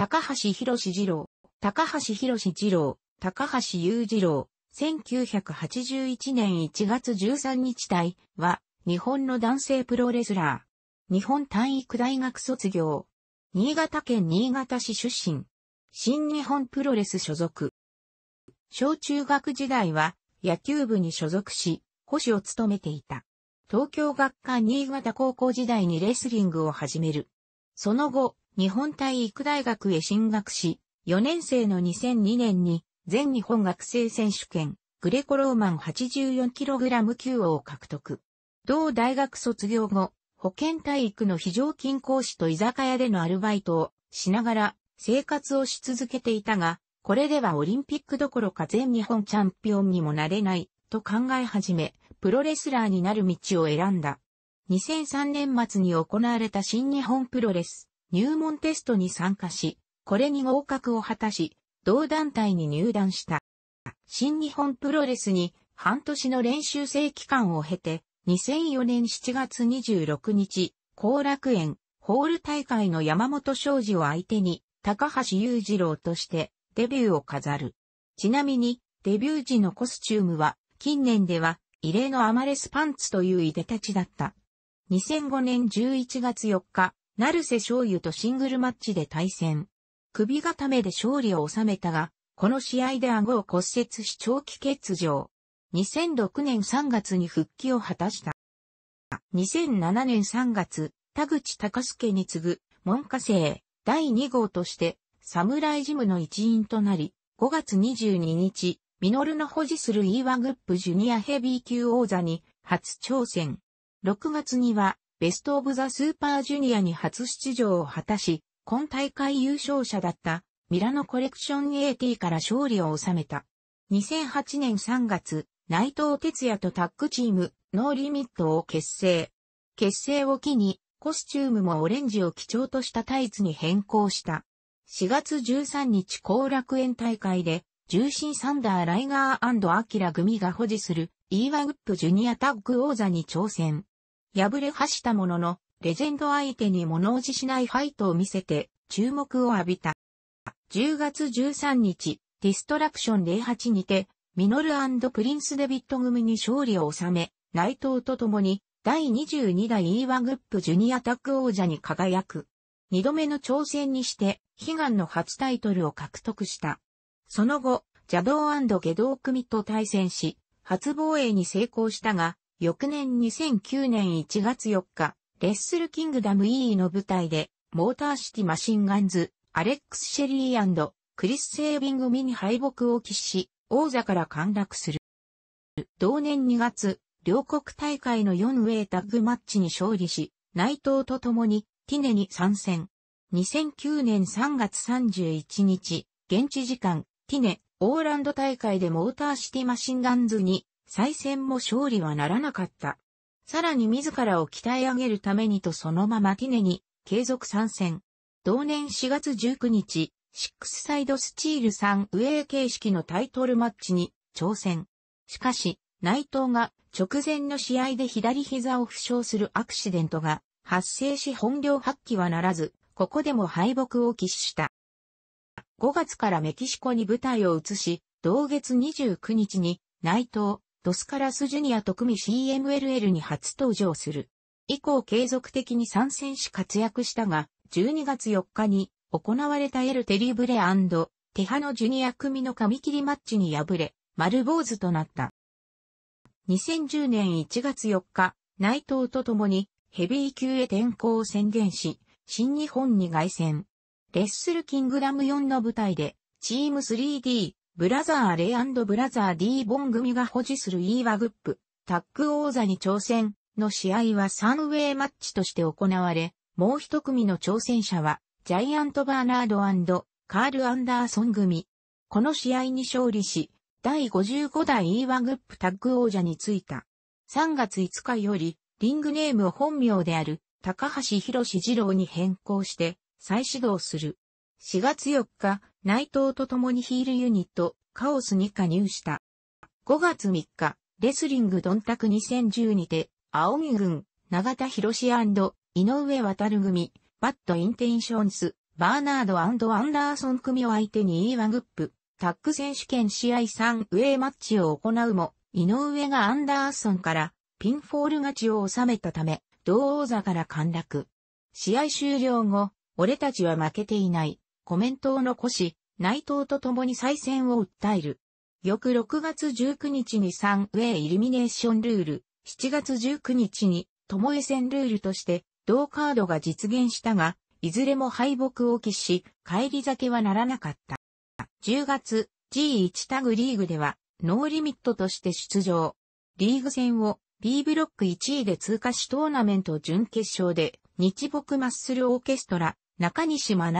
高橋博士二郎、高橋博士二郎、高橋雄二郎、1981年1月13日体は、日本の男性プロレスラー。日本体育大学卒業。新潟県新潟市出身。新日本プロレス所属。小中学時代は野球部に所属し、保守を務めていた。東京学科新潟高校時代にレスリングを始める。その後、日本体育大学へ進学し、4年生の2002年に全日本学生選手権グレコローマン 84kg 級を獲得。同大学卒業後、保健体育の非常勤講師と居酒屋でのアルバイトをしながら生活をし続けていたが、これではオリンピックどころか全日本チャンピオンにもなれないと考え始め、プロレスラーになる道を選んだ。2003年末に行われた新日本プロレス入門テストに参加し、これに合格を果たし、同団体に入団した。新日本プロレスに半年の練習生期間を経て、2004年7月26日、後楽園、ホール大会の山本昌司を相手に、高橋裕次郎としてデビューを飾る。ちなみに、デビュー時のコスチュームは、近年では、異例のアマレスパンツといういでたちだった。2005年11月4日、成瀬醤油とシングルマッチで対戦。首固めで勝利を収めたが、この試合で顎を骨折し長期欠場。2006年3月に復帰を果たした。2007年3月、田口隆介に次ぐ文科生第2号として、侍ジムの一員となり、5月22日、ミノルの保持する E1 グップジュニアヘビー級王座に初挑戦。6月にはベストオブザスーパージュニアに初出場を果たし、今大会優勝者だったミラノコレクション AT から勝利を収めた。2008年3月、内藤哲也とタッグチーム、ノーリミットを結成。結成を機に、コスチュームもオレンジを基調としたタイツに変更した。4月13日後楽園大会で、重心サンダーライガーアキラ組が保持する、イーワグップジュニアタッグ王座に挑戦。敗れ走したものの、レジェンド相手に物おじしないファイトを見せて、注目を浴びた。10月13日、ディストラクション08にて、ミノルプリンス・デビット組に勝利を収め、内藤と共に、第22代イーワグップジュニアタック王者に輝く。二度目の挑戦にして、悲願の初タイトルを獲得した。その後、邪道下道組と対戦し、初防衛に成功したが、翌年2009年1月4日、レッスルキングダム E の舞台で、モーターシティマシンガンズ、アレックス・シェリークリス・セービングミに敗北を喫し、王座から陥落する。同年2月、両国大会の4ウェイタッグマッチに勝利し、内藤と共にティネに参戦。2009年3月31日、現地時間、ティネ、オーランド大会でモーターシティマシンガンズに再戦も勝利はならなかった。さらに自らを鍛え上げるためにとそのままティネに継続参戦。同年4月19日、シックスサイドスチール3ウェイ形式のタイトルマッチに挑戦。しかし、内藤が直前の試合で左膝を負傷するアクシデントが発生し本領発揮はならず、ここでも敗北を喫した。5月からメキシコに舞台を移し、同月29日に内藤、ドスカラスジュニアと組 CMLL に初登場する。以降継続的に参戦し活躍したが、12月4日に行われたエルテリブレテハのジュニア組の紙切りマッチに敗れ、丸坊主となった。2010年1月4日、内藤と共にヘビー級へ転向を宣言し、新日本に凱旋。レッスルキングダム4の舞台で、チーム 3D、ブラザー・レイブラザー・ディー・ボン組が保持する e ワグップ、タッグ王座に挑戦の試合は3ウェイマッチとして行われ、もう一組の挑戦者は、ジャイアント・バーナードカール・アンダーソン組。この試合に勝利し、第55代 e ワグップタッグ王者についた。3月5日より、リングネームを本名である、高橋博士二郎に変更して、再始動する。4月4日、内藤と共にヒールユニット、カオスに加入した。5月3日、レスリングドンタク2010にて、青木軍、永田博士井上渡組、バッドインテンションス、バーナードアンダーソン組を相手に E1 グップ、タック選手権試合3ウェイマッチを行うも、井上がアンダーソンからピンフォール勝ちを収めたため、同王座から陥落。試合終了後、俺たちは負けていない。コメントを残し、内藤と共に再選を訴える。翌6月19日にサンウェイイルミネーションルール、7月19日に、友江戦ルールとして、同カードが実現したが、いずれも敗北を喫し、帰り酒はならなかった。10月、G1 タグリーグでは、ノーリミットとして出場。リーグ戦を B ブロック1位で通過しトーナメント準決勝で、日木マッスルオーケストラ、中西学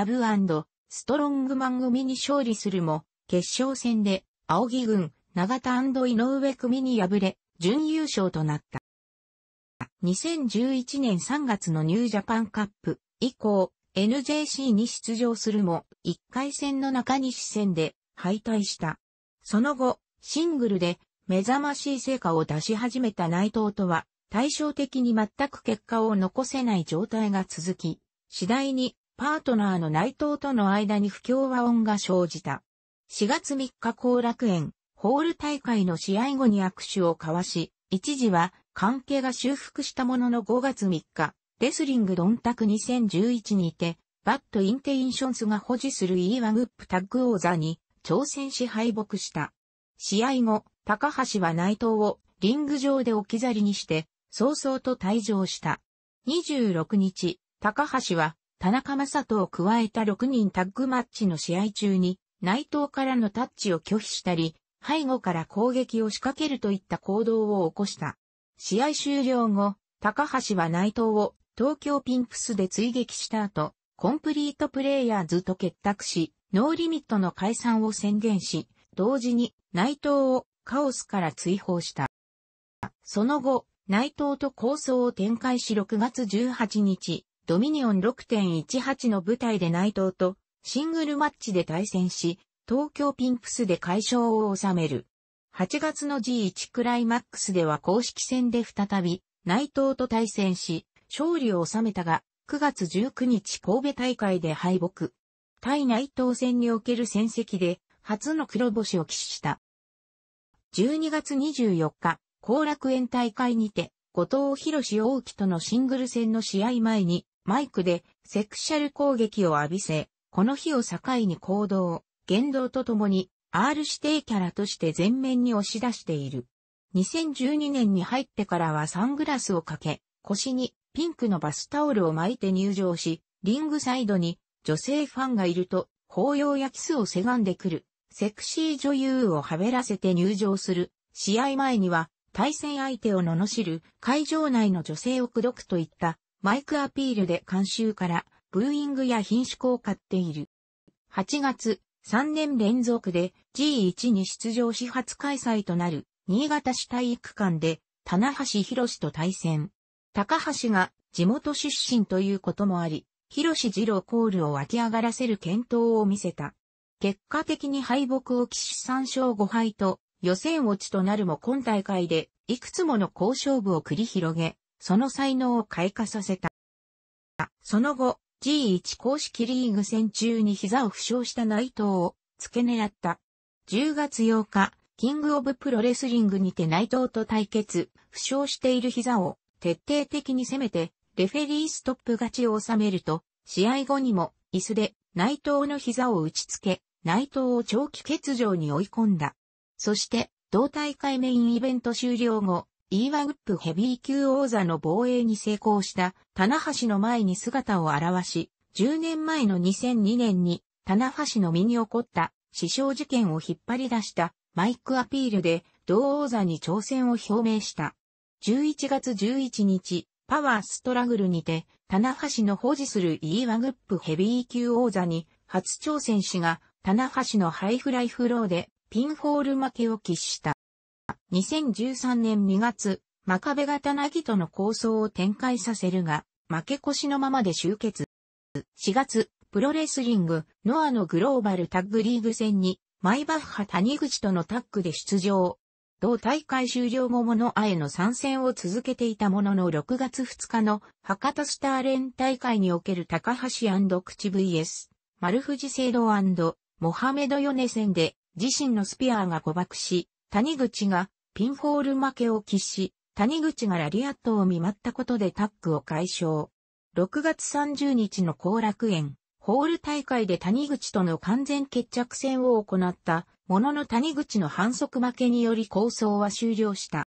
ストロングマン組に勝利するも、決勝戦で、青木軍、長田井上組に敗れ、準優勝となった。2011年3月のニュージャパンカップ以降、NJC に出場するも、1回戦の中西戦で敗退した。その後、シングルで目覚ましい成果を出し始めた内藤とは、対照的に全く結果を残せない状態が続き、次第にパートナーの内藤との間に不協和音が生じた。4月3日後楽園、ホール大会の試合後に握手を交わし、一時は関係が修復したものの5月3日、レスリングドンタク2011にて、バッドインテインションスが保持する e ワグップタッグ王座に挑戦し敗北した。試合後、高橋は内藤をリング上で置き去りにして、早々と退場した。26日、高橋は田中正人を加えた6人タッグマッチの試合中に、内藤からのタッチを拒否したり、背後から攻撃を仕掛けるといった行動を起こした。試合終了後、高橋は内藤を東京ピンプスで追撃した後、コンプリートプレイヤーズと結託し、ノーリミットの解散を宣言し、同時に内藤をカオスから追放した。その後、内藤と構想を展開し6月18日、ドミニオン6.18の舞台で内藤とシングルマッチで対戦し、東京ピンプスで快勝を収める。8月の G1 クライマックスでは公式戦で再び内藤と対戦し、勝利を収めたが、9月19日神戸大会で敗北。対内藤戦における戦績で、初の黒星を喫した。12月24日、後楽園大会にて、後藤博士大木とのシングル戦の試合前に、マイクでセクシャル攻撃を浴びせ、この日を境に行動、言動とともに R 指定キャラとして前面に押し出している。2012年に入ってからはサングラスをかけ、腰にピンクのバスタオルを巻いて入場し、リングサイドに女性ファンがいると、抱擁やキスをせがんでくる、セクシー女優をはべらせて入場する、試合前には対戦相手を罵る、会場内の女性を口説くといったマイクアピールで監修から、ブーイングや品種を買っている。8月、3年連続で G1 に出場し初開催となる、新潟市体育館で、棚橋博と対戦。高橋が地元出身ということもあり、広志二郎コールを湧き上がらせる検討を見せた。結果的に敗北を起し3勝5敗と予選落ちとなるも今大会でいくつもの好勝負を繰り広げ、その才能を開花させた。その後、G1 公式リーグ戦中に膝を負傷した内藤を付け狙った。10月8日、キングオブプロレスリングにて内藤と対決、負傷している膝を徹底的に攻めて、レフェリーストップ勝ちを収めると、試合後にも椅子で内藤の膝を打ち付け、内藤を長期欠場に追い込んだ。そして、同大会メインイベント終了後、イーワウップヘビー級王座の防衛に成功した、棚橋の前に姿を現し、10年前の2002年に、棚橋の身に起こった、死傷事件を引っ張り出した、マイクアピールで、同王座に挑戦を表明した。11月11日、パワーストラグルにて、棚橋の保持するイーワグップヘビー級王座に、初挑戦しが、棚橋のハイフライフローで、ピンホール負けを喫した。2013年2月、真壁型なぎとの構想を展開させるが、負け越しのままで終結。4月、プロレスリング、ノアのグローバルタッグリーグ戦に、マイバッハ谷口とのタッグで出場。同大会終了後もノアへの参戦を続けていたものの6月2日の博多スターレン大会における高橋口 VS、丸藤聖堂モハメドヨネ戦で自身のスピアーが誤爆し、谷口がピンホール負けを喫し、谷口がラリアットを見舞ったことでタッグを解消。6月30日の後楽園、ホール大会で谷口との完全決着戦を行った、ものの谷口の反則負けにより構想は終了した。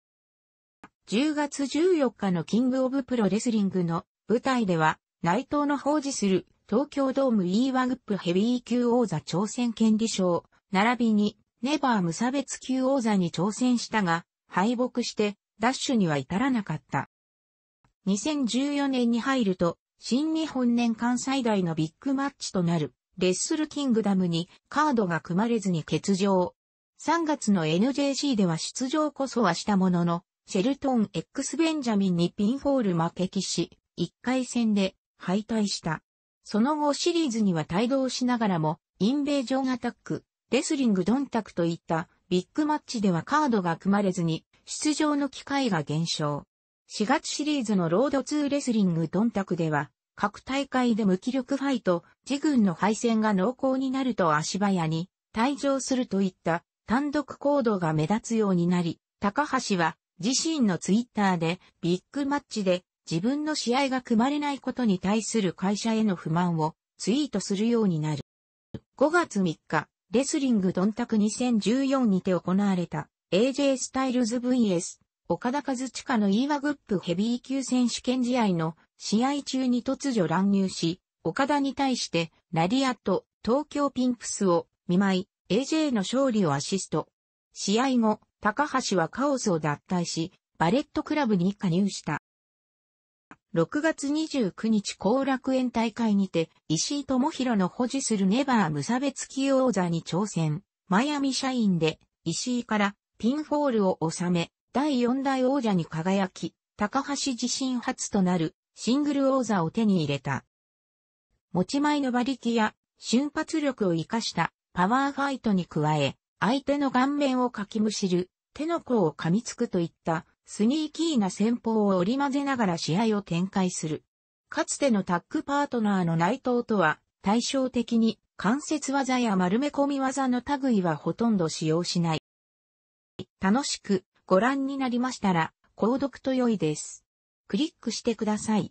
10月14日のキングオブプロレスリングの舞台では、内藤の奉仕する東京ドーム E1 グップヘビー級王座挑戦権利賞、並びにネバー無差別級王座に挑戦したが、敗北してダッシュには至らなかった。2014年に入ると、新日本年間最大のビッグマッチとなる、レッスルキングダムにカードが組まれずに欠場。3月の NJC では出場こそはしたものの、シェルトン X ベンジャミンにピンホール負けきし、1回戦で敗退した。その後シリーズには帯同しながらも、インベージョンアタック、レスリングドンタクといったビッグマッチではカードが組まれずに出場の機会が減少。4月シリーズのロード2レスリングドンタクでは各大会で無気力ファイト、自軍の敗戦が濃厚になると足早に退場するといった単独行動が目立つようになり、高橋は自身のツイッターでビッグマッチで自分の試合が組まれないことに対する会社への不満をツイートするようになる。5月3日、レスリングドンタク2014にて行われた AJ スタイルズ VS 岡田和地下のイーワグップヘビー級選手権試合の試合中に突如乱入し、岡田に対してラリアット東京ピンプスを見舞い AJ の勝利をアシスト。試合後、高橋はカオスを脱退し、バレットクラブに加入した。6月29日後楽園大会にて、石井智弘の保持するネバー無差別業王座に挑戦。マイアミ社員で、石井からピンフォールを収め、第4代王者に輝き、高橋自身初となるシングル王座を手に入れた。持ち前の馬力や瞬発力を活かしたパワーファイトに加え、相手の顔面をかきむしる、手の甲を噛みつくといったスニーキーな戦法を織り交ぜながら試合を展開する。かつてのタッグパートナーの内藤とは対照的に関節技や丸め込み技の類はほとんど使用しない。楽しくご覧になりましたら、購読と良いです。クリックしてください。